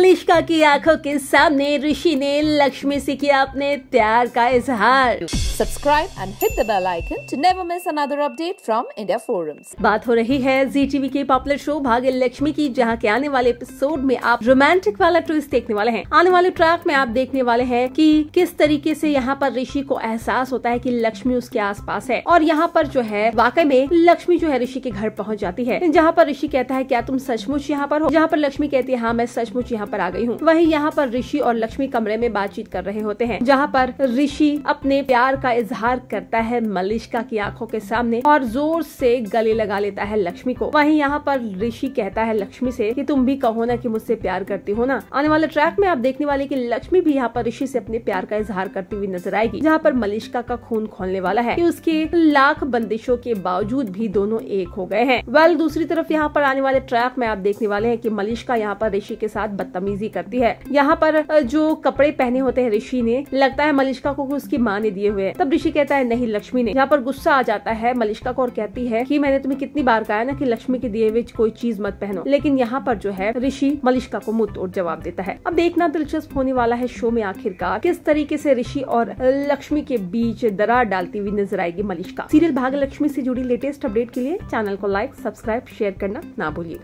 कलिश्का की आंखों के सामने ऋषि ने लक्ष्मी से किया अपने प्यार का इजहार subscribe and hit the bell icon to never miss another update from India forums बात हो रही है जी टीवी के पॉपुलर शो भाग्य लक्ष्मी की जहां के आने वाले एपिसोड में आप रोमांटिक वाला ट्विस्ट देखने वाले हैं आने वाले ट्रैक में आप देखने वाले हैं कि किस तरीके से यहाँ पर ऋषि को एहसास होता है कि लक्ष्मी उसके आसपास है और यहाँ पर जो है वाकई में लक्ष्मी जो है ऋषि के घर पहुँच जाती है जहाँ पर ऋषि कहता है क्या तुम सचमुच यहाँ पर हो जहाँ पर लक्ष्मी कहती है हाँ मैं सचमुच यहाँ पर आ गई हूँ वही यहाँ पर ऋषि और लक्ष्मी कमरे में बातचीत कर रहे होते हैं जहाँ पर ऋषि अपने प्यार का इजहार करता है मलिश्का की आंखों के सामने और जोर से गले लगा लेता है लक्ष्मी को वहीं यहाँ पर ऋषि कहता है लक्ष्मी से कि तुम भी कहो ना कि मुझसे प्यार करती हो ना आने वाले ट्रैक में आप देखने वाले की लक्ष्मी भी यहाँ पर ऋषि से अपने प्यार का इजहार करती हुई नजर आएगी जहाँ पर मलिश्का का खून खोलने वाला है की उसके लाख बंदिशों के बावजूद भी दोनों एक हो गए हैं वेल दूसरी तरफ यहाँ पर आने वाले ट्रैक में आप देखने वाले हैं की मलिश्का यहाँ पर ऋषि के साथ बदतमीजी करती है यहाँ पर जो कपड़े पहने होते हैं ऋषि ने लगता है मलिश्का को उसकी माँ ने दिए हुए तब ऋषि कहता है नहीं लक्ष्मी ने यहाँ पर गुस्सा आ जाता है मलिश्का को और कहती है की मैंने तुम्हें कितनी बार कहा ना की लक्ष्मी के दिए हुए कोई चीज मत पहनो लेकिन यहाँ पर जो है ऋषि मलिश्का को मुंह तोड़ जवाब देता है अब देखना दिलचस्प होने वाला है शो में आखिरकार किस तरीके से ऋषि और लक्ष्मी के बीच दरार डालती हुई नजर आएगी मलिश्का सीरियल भाग्य लक्ष्मी से जुड़ी लेटेस्ट अपडेट के लिए चैनल को लाइक सब्सक्राइब शेयर करना ना भूलिएगा